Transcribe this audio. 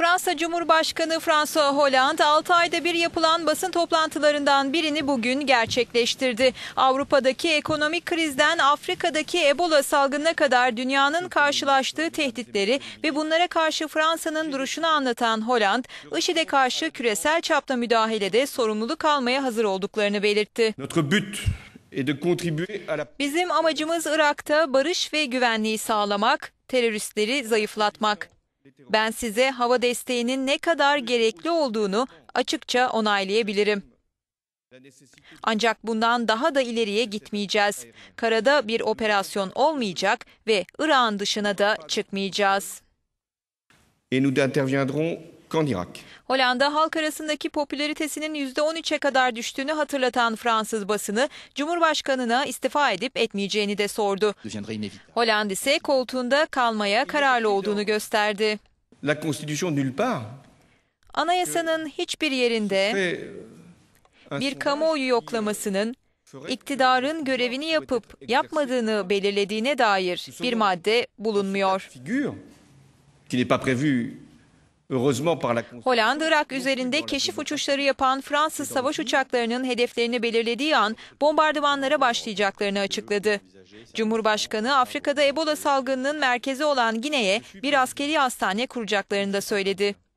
Fransa Cumhurbaşkanı François Hollande 6 ayda bir yapılan basın toplantılarından birini bugün gerçekleştirdi. Avrupa'daki ekonomik krizden Afrika'daki Ebola salgınına kadar dünyanın karşılaştığı tehditleri ve bunlara karşı Fransa'nın duruşunu anlatan Hollande, IŞİD'e karşı küresel çapta müdahalede sorumluluk almaya hazır olduklarını belirtti. Bizim amacımız Irak'ta barış ve güvenliği sağlamak, teröristleri zayıflatmak. Ben size hava desteğinin ne kadar gerekli olduğunu açıkça onaylayabilirim. Ancak bundan daha da ileriye gitmeyeceğiz. Karada bir operasyon olmayacak ve Irak'ın dışına da çıkmayacağız. Et nous interviendrons qu'en Hollanda halk arasındaki popülaritesinin %13'e kadar düştüğünü hatırlatan Fransız basını Cumhurbaşkanına istifa edip etmeyeceğini de sordu. Hollanda ise koltuğunda kalmaya kararlı olduğunu gösterdi. La Constitution nulle part. Anayasanın euh, hiçbir yerinde bir kamuoyu yoklamasının iktidarın görevini yapıp yapmadığını belirlediğine dair bir madde bulunmuyor. Hollanda, Irak üzerinde keşif uçuşları yapan Fransız savaş uçaklarının hedeflerini belirlediği an bombardımanlara başlayacaklarını açıkladı. Cumhurbaşkanı Afrika'da Ebola salgınının merkezi olan Gine'ye bir askeri hastane kuracaklarını da söyledi.